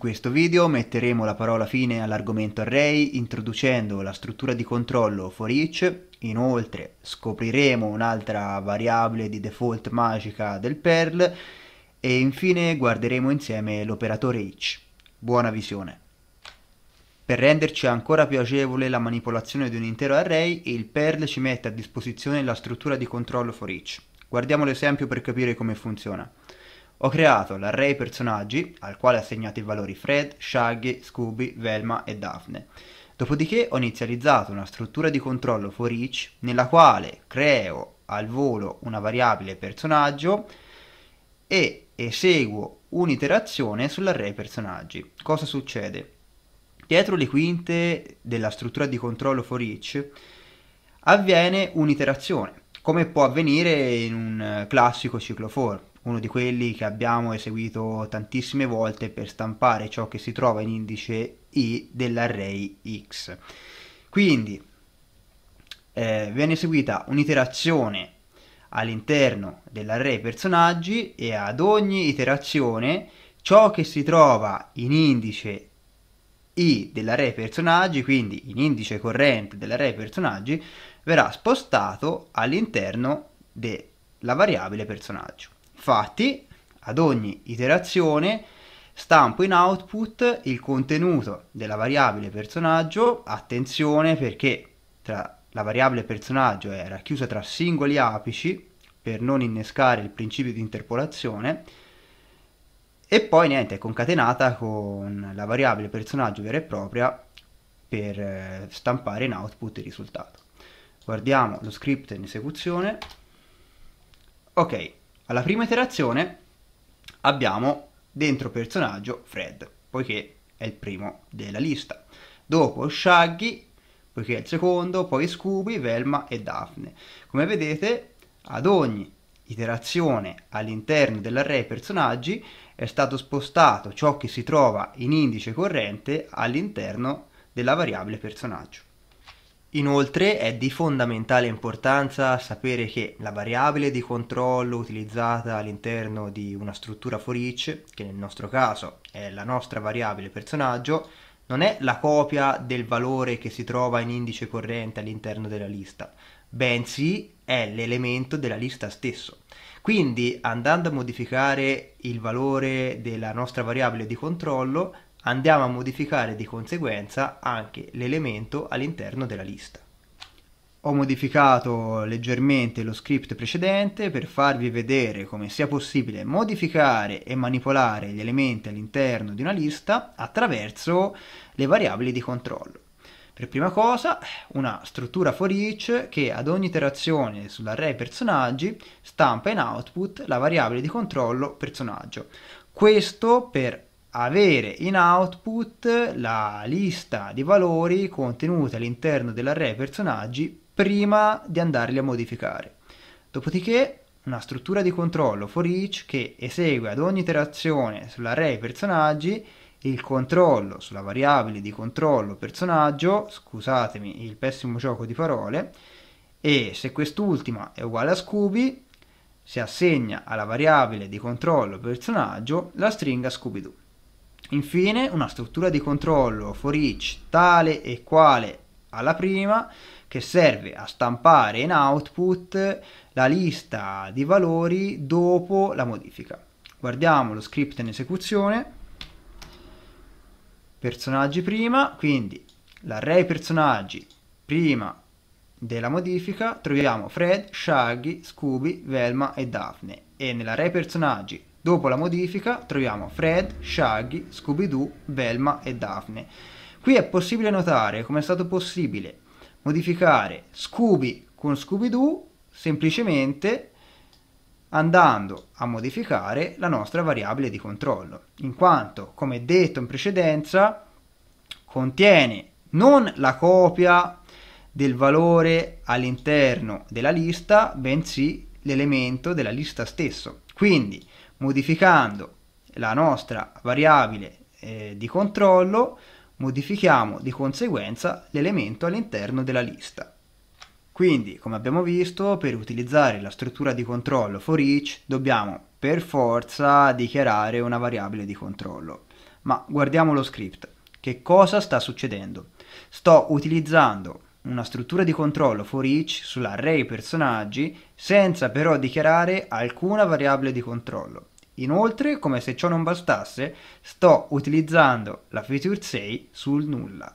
questo video metteremo la parola fine all'argomento array introducendo la struttura di controllo for each, inoltre scopriremo un'altra variabile di default magica del Perl e infine guarderemo insieme l'operatore each. Buona visione! Per renderci ancora più agevole la manipolazione di un intero array, il Perl ci mette a disposizione la struttura di controllo for each. Guardiamo l'esempio per capire come funziona. Ho creato l'array personaggi al quale ho assegnato i valori Fred, Shaggy, Scooby, Velma e Daphne. Dopodiché ho inizializzato una struttura di controllo for each nella quale creo al volo una variabile personaggio e eseguo un'iterazione sull'array personaggi. Cosa succede? Dietro le quinte della struttura di controllo for each avviene un'iterazione, come può avvenire in un classico ciclo for uno di quelli che abbiamo eseguito tantissime volte per stampare ciò che si trova in indice i dell'array x. Quindi eh, viene eseguita un'iterazione all'interno dell'array personaggi e ad ogni iterazione ciò che si trova in indice i dell'array personaggi, quindi in indice corrente dell'array personaggi, verrà spostato all'interno della variabile personaggio. Infatti, ad ogni iterazione stampo in output il contenuto della variabile personaggio, attenzione perché tra la variabile personaggio è racchiusa tra singoli apici per non innescare il principio di interpolazione e poi niente è concatenata con la variabile personaggio vera e propria per eh, stampare in output il risultato. Guardiamo lo script in esecuzione. Ok, alla prima iterazione abbiamo dentro personaggio Fred, poiché è il primo della lista. Dopo Shaggy, poiché è il secondo, poi Scooby, Velma e Daphne. Come vedete, ad ogni iterazione all'interno dell'array personaggi è stato spostato ciò che si trova in indice corrente all'interno della variabile personaggio. Inoltre è di fondamentale importanza sapere che la variabile di controllo utilizzata all'interno di una struttura for each, che nel nostro caso è la nostra variabile personaggio, non è la copia del valore che si trova in indice corrente all'interno della lista, bensì è l'elemento della lista stesso. Quindi andando a modificare il valore della nostra variabile di controllo andiamo a modificare di conseguenza anche l'elemento all'interno della lista. Ho modificato leggermente lo script precedente per farvi vedere come sia possibile modificare e manipolare gli elementi all'interno di una lista attraverso le variabili di controllo. Per prima cosa una struttura for each che ad ogni iterazione sull'array personaggi stampa in output la variabile di controllo personaggio. Questo per avere in output la lista di valori contenuti all'interno dell'array personaggi prima di andarli a modificare. Dopodiché una struttura di controllo for each che esegue ad ogni iterazione sull'array personaggi il controllo sulla variabile di controllo personaggio, scusatemi il pessimo gioco di parole, e se quest'ultima è uguale a Scooby, si assegna alla variabile di controllo personaggio la stringa Scooby-Doo. Infine una struttura di controllo for each tale e quale alla prima che serve a stampare in output la lista di valori dopo la modifica. Guardiamo lo script in esecuzione, personaggi prima, quindi l'array personaggi prima della modifica troviamo Fred, Shaggy, Scooby, Velma e Daphne e nell'array personaggi Dopo la modifica troviamo Fred, Shaggy, Scooby-Doo, Velma e Daphne. Qui è possibile notare come è stato possibile modificare Scooby con Scooby-Doo semplicemente andando a modificare la nostra variabile di controllo, in quanto, come detto in precedenza, contiene non la copia del valore all'interno della lista, bensì l'elemento della lista stesso. Quindi modificando la nostra variabile eh, di controllo modifichiamo di conseguenza l'elemento all'interno della lista. Quindi, come abbiamo visto, per utilizzare la struttura di controllo for each dobbiamo per forza dichiarare una variabile di controllo. Ma guardiamo lo script. Che cosa sta succedendo? Sto utilizzando una struttura di controllo for each sull'array personaggi senza però dichiarare alcuna variabile di controllo. Inoltre, come se ciò non bastasse, sto utilizzando la feature 6 sul nulla.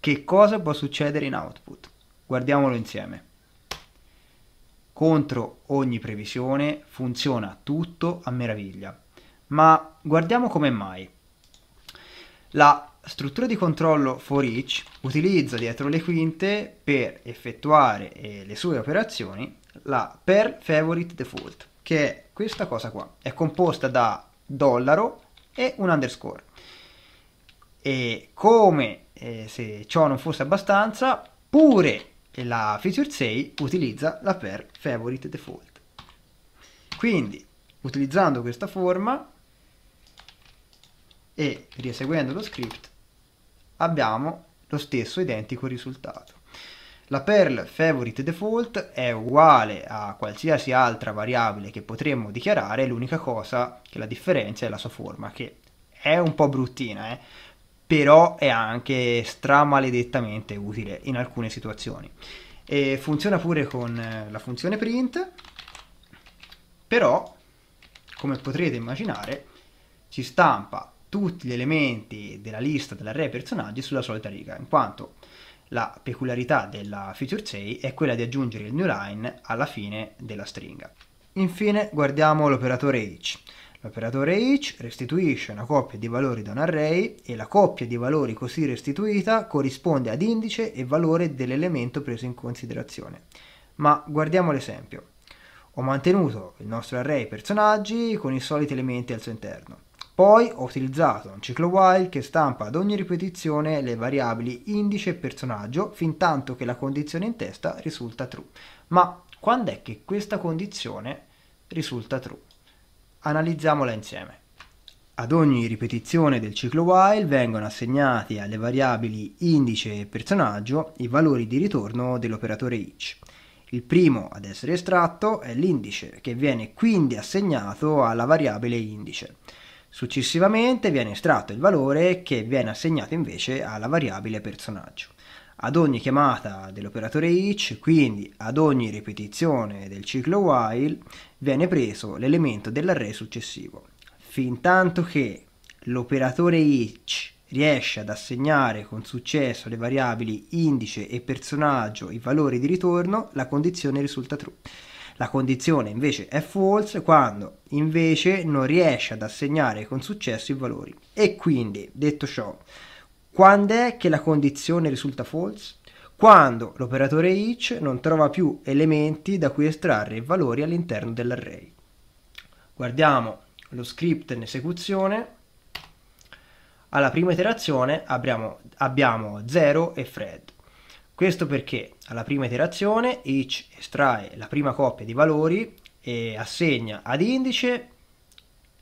Che cosa può succedere in output? Guardiamolo insieme. Contro ogni previsione funziona tutto a meraviglia. Ma guardiamo come mai. La struttura di controllo for each utilizza dietro le quinte per effettuare eh, le sue operazioni la per favorite default che è questa cosa qua. È composta da dollaro e un underscore. E come eh, se ciò non fosse abbastanza, pure la feature 6 utilizza la per favorite default. Quindi, utilizzando questa forma e rieseguendo lo script, abbiamo lo stesso identico risultato. La Perl favorite default è uguale a qualsiasi altra variabile che potremmo dichiarare, l'unica cosa che la differenzia è la sua forma, che è un po' bruttina, eh? però è anche stramaledettamente utile in alcune situazioni. E funziona pure con eh, la funzione print, però come potrete immaginare ci stampa tutti gli elementi della lista dell'array personaggi sulla solita riga, in quanto la peculiarità della feature 6 è quella di aggiungere il new line alla fine della stringa. Infine guardiamo l'operatore each. L'operatore each restituisce una coppia di valori da un array e la coppia di valori così restituita corrisponde ad indice e valore dell'elemento preso in considerazione. Ma guardiamo l'esempio. Ho mantenuto il nostro array personaggi con i soliti elementi al suo interno. Poi ho utilizzato un ciclo while che stampa ad ogni ripetizione le variabili indice e personaggio fin tanto che la condizione in testa risulta true. Ma quando è che questa condizione risulta true? Analizziamola insieme. Ad ogni ripetizione del ciclo while vengono assegnati alle variabili indice e personaggio i valori di ritorno dell'operatore each. Il primo ad essere estratto è l'indice che viene quindi assegnato alla variabile indice. Successivamente viene estratto il valore che viene assegnato invece alla variabile personaggio. Ad ogni chiamata dell'operatore each, quindi ad ogni ripetizione del ciclo while, viene preso l'elemento dell'array successivo. Fintanto che l'operatore each riesce ad assegnare con successo alle variabili indice e personaggio i valori di ritorno, la condizione risulta true. La condizione invece è false quando invece non riesce ad assegnare con successo i valori. E quindi, detto ciò, quando è che la condizione risulta false? Quando l'operatore each non trova più elementi da cui estrarre i valori all'interno dell'array. Guardiamo lo script in esecuzione. Alla prima iterazione abbiamo 0 e Fred. Questo perché alla prima iterazione each estrae la prima coppia di valori e assegna ad indice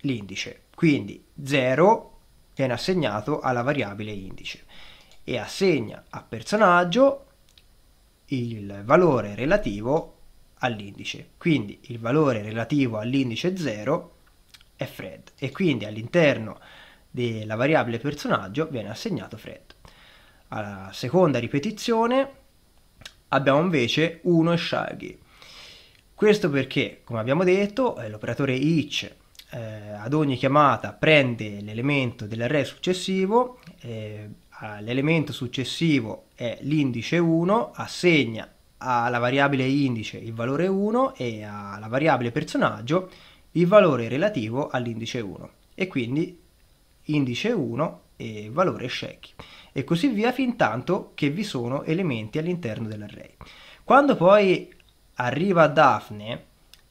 l'indice. Quindi 0 viene assegnato alla variabile indice e assegna a personaggio il valore relativo all'indice. Quindi il valore relativo all'indice 0 è Fred e quindi all'interno della variabile personaggio viene assegnato Fred. Alla seconda ripetizione abbiamo invece 1 e Shaggy. Questo perché, come abbiamo detto, eh, l'operatore each eh, ad ogni chiamata prende l'elemento dell'array successivo, eh, l'elemento successivo è l'indice 1, assegna alla variabile indice il valore 1 e alla variabile personaggio il valore relativo all'indice 1 e quindi indice 1 e valore Shaggy e così via fin tanto che vi sono elementi all'interno dell'array. Quando poi arriva Daphne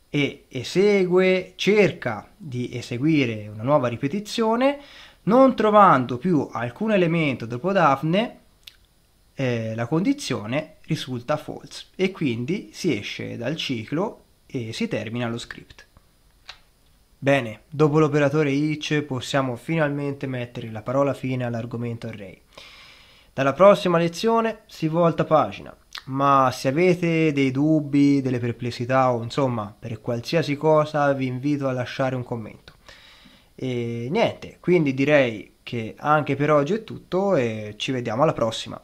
e esegue, cerca di eseguire una nuova ripetizione, non trovando più alcun elemento dopo Daphne, eh, la condizione risulta false e quindi si esce dal ciclo e si termina lo script. Bene, dopo l'operatore each possiamo finalmente mettere la parola fine all'argomento array. Dalla prossima lezione si volta pagina, ma se avete dei dubbi, delle perplessità o insomma per qualsiasi cosa vi invito a lasciare un commento. E niente, quindi direi che anche per oggi è tutto e ci vediamo alla prossima.